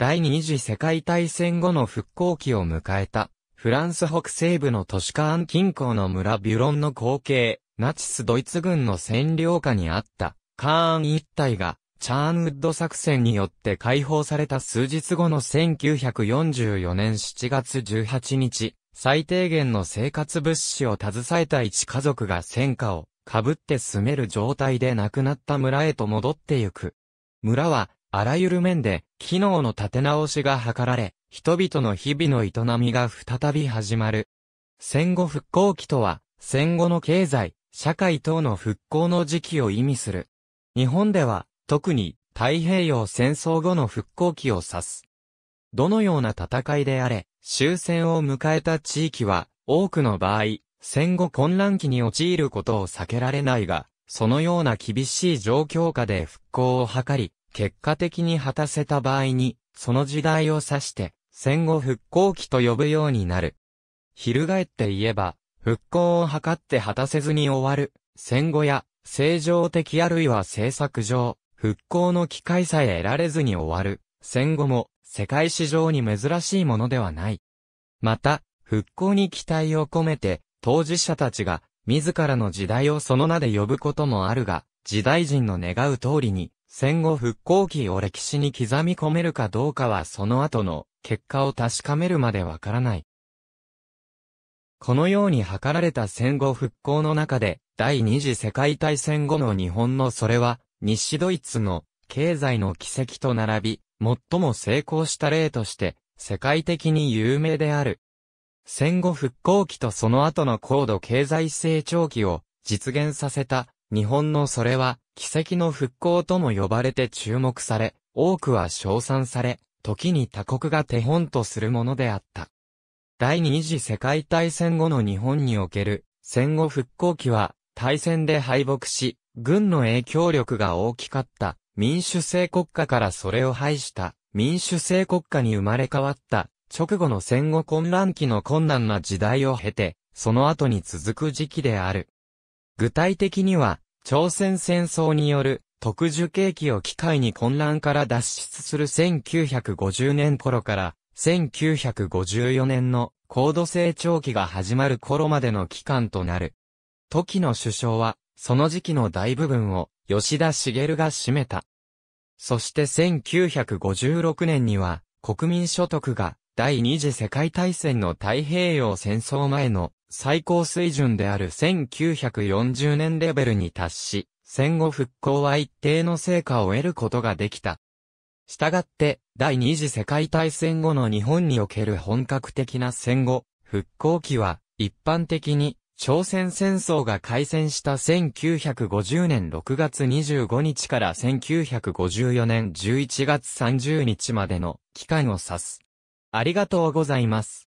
第二次世界大戦後の復興期を迎えた、フランス北西部の都市カーン近郊の村ビュロンの光景、ナチスドイツ軍の占領下にあった、カーン一帯が、チャーンウッド作戦によって解放された数日後の1944年7月18日、最低限の生活物資を携えた一家族が戦火を被って住める状態で亡くなった村へと戻ってゆく。村はあらゆる面で、機能の立て直しが図られ、人々の日々の営みが再び始まる。戦後復興期とは、戦後の経済、社会等の復興の時期を意味する。日本では、特に太平洋戦争後の復興期を指す。どのような戦いであれ、終戦を迎えた地域は、多くの場合、戦後混乱期に陥ることを避けられないが、そのような厳しい状況下で復興を図り、結果的に果たせた場合に、その時代を指して、戦後復興期と呼ぶようになる。翻って言えば、復興を図って果たせずに終わる、戦後や、正常的あるいは政策上、復興の機会さえ得られずに終わる、戦後も、世界史上に珍しいものではない。また、復興に期待を込めて、当事者たちが、自らの時代をその名で呼ぶこともあるが、時代人の願う通りに、戦後復興期を歴史に刻み込めるかどうかはその後の結果を確かめるまでわからない。このように図られた戦後復興の中で、第二次世界大戦後の日本のそれは、西ドイツの経済の奇跡と並び、最も成功した例として、世界的に有名である。戦後復興期とその後の高度経済成長期を実現させた日本のそれは、奇跡の復興とも呼ばれて注目され、多くは称賛され、時に他国が手本とするものであった。第二次世界大戦後の日本における戦後復興期は大戦で敗北し、軍の影響力が大きかった民主制国家からそれを排した民主制国家に生まれ変わった直後の戦後混乱期の困難な時代を経て、その後に続く時期である。具体的には、朝鮮戦争による特殊景気を機会に混乱から脱出する1950年頃から、1954年の高度成長期が始まる頃までの期間となる。時の首相は、その時期の大部分を吉田茂が占めた。そして1956年には、国民所得が第二次世界大戦の太平洋戦争前の最高水準である1940年レベルに達し、戦後復興は一定の成果を得ることができた。したがって、第二次世界大戦後の日本における本格的な戦後、復興期は、一般的に、朝鮮戦争が開戦した1950年6月25日から1954年11月30日までの期間を指す。ありがとうございます。